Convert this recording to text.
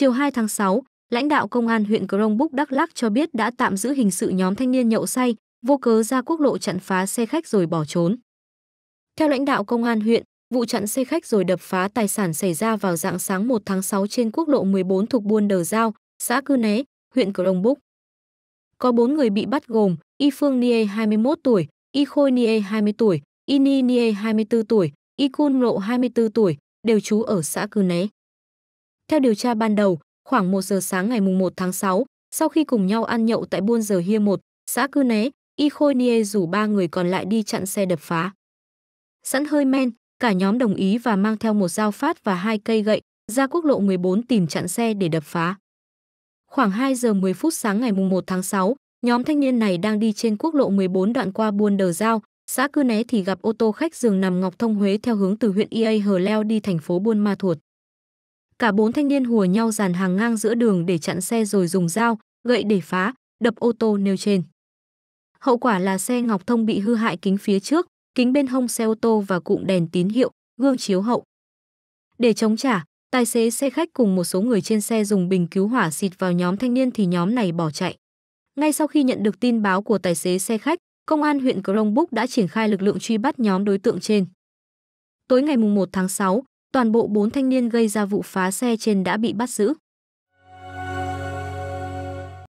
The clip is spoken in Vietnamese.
Chiều 2 tháng 6, lãnh đạo công an huyện Crong Búc Đắk Lắc cho biết đã tạm giữ hình sự nhóm thanh niên nhậu say, vô cớ ra quốc lộ chặn phá xe khách rồi bỏ trốn. Theo lãnh đạo công an huyện, vụ chặn xe khách rồi đập phá tài sản xảy ra vào dạng sáng 1 tháng 6 trên quốc lộ 14 thuộc Buôn Đờ Giao, xã Cư Né, huyện Crong Búc. Có 4 người bị bắt gồm Y Phương Nie 21 tuổi, Y Khôi Nie 20 tuổi, Y Ni Nie 24 tuổi, Y Cun Lộ 24 tuổi, đều trú ở xã Cư Né. Theo điều tra ban đầu, khoảng 1 giờ sáng ngày 1 tháng 6, sau khi cùng nhau ăn nhậu tại buôn giờ hia 1, xã Cư Né, Y Khôi Nie rủ ba người còn lại đi chặn xe đập phá. Sẵn hơi men, cả nhóm đồng ý và mang theo một dao phát và hai cây gậy ra quốc lộ 14 tìm chặn xe để đập phá. Khoảng 2 giờ 10 phút sáng ngày 1 tháng 6, nhóm thanh niên này đang đi trên quốc lộ 14 đoạn qua Buôn Đờ Giao, xã Cư Né thì gặp ô tô khách dường nằm Ngọc Thông Huế theo hướng từ huyện Ia Hờ Leo đi thành phố Buôn Ma Thuột cả bốn thanh niên hùa nhau dàn hàng ngang giữa đường để chặn xe rồi dùng dao, gậy để phá, đập ô tô nêu trên. Hậu quả là xe Ngọc Thông bị hư hại kính phía trước, kính bên hông xe ô tô và cụm đèn tín hiệu, gương chiếu hậu. Để chống trả, tài xế xe khách cùng một số người trên xe dùng bình cứu hỏa xịt vào nhóm thanh niên thì nhóm này bỏ chạy. Ngay sau khi nhận được tin báo của tài xế xe khách, công an huyện Crong Búc đã triển khai lực lượng truy bắt nhóm đối tượng trên. Tối ngày 1 tháng 6, Toàn bộ 4 thanh niên gây ra vụ phá xe trên đã bị bắt giữ.